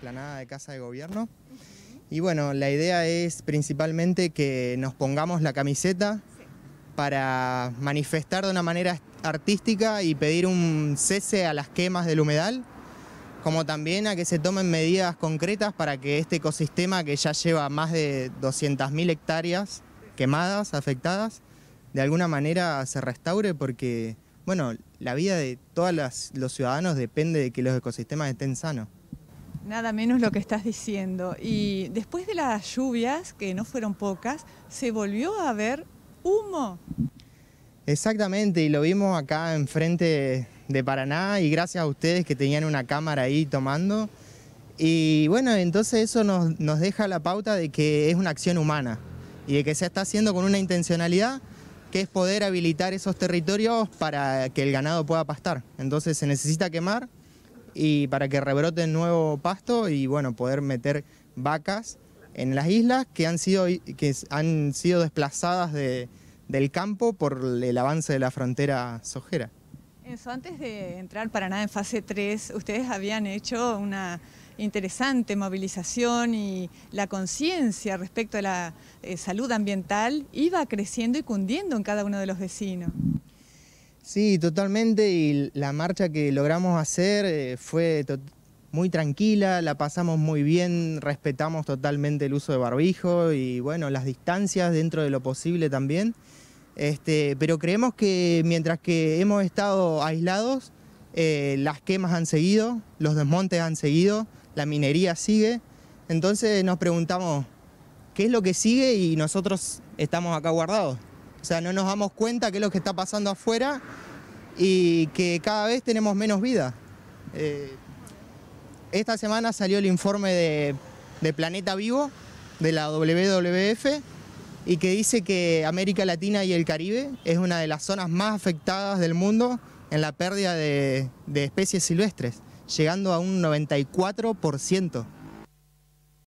planada de Casa de Gobierno. Y bueno, la idea es principalmente que nos pongamos la camiseta para manifestar de una manera artística y pedir un cese a las quemas del humedal, como también a que se tomen medidas concretas para que este ecosistema que ya lleva más de 200.000 hectáreas quemadas, afectadas, de alguna manera se restaure porque, bueno, la vida de todos los ciudadanos depende de que los ecosistemas estén sanos. Nada menos lo que estás diciendo. Y después de las lluvias, que no fueron pocas, se volvió a ver humo. Exactamente, y lo vimos acá enfrente de Paraná y gracias a ustedes que tenían una cámara ahí tomando. Y bueno, entonces eso nos, nos deja la pauta de que es una acción humana y de que se está haciendo con una intencionalidad que es poder habilitar esos territorios para que el ganado pueda pastar. Entonces se necesita quemar y para que rebrote nuevo pasto y bueno, poder meter vacas en las islas que han sido, que han sido desplazadas del campo por el avance de la frontera sojera. Eso, antes de entrar para nada en fase 3, ustedes habían hecho una interesante movilización y la conciencia respecto a la eh, salud ambiental iba creciendo y cundiendo en cada uno de los vecinos. Sí, totalmente, y la marcha que logramos hacer eh, fue muy tranquila, la pasamos muy bien, respetamos totalmente el uso de barbijo y bueno, las distancias dentro de lo posible también. Este, pero creemos que mientras que hemos estado aislados, eh, las quemas han seguido, los desmontes han seguido, la minería sigue. Entonces nos preguntamos, ¿qué es lo que sigue? Y nosotros estamos acá guardados. O sea, no nos damos cuenta qué es lo que está pasando afuera y que cada vez tenemos menos vida. Eh, esta semana salió el informe de, Planeta Vivo, de la WWF, y que dice que América Latina y el Caribe es una de las zonas más afectadas del mundo en la pérdida de, de especies silvestres, llegando a un 94%.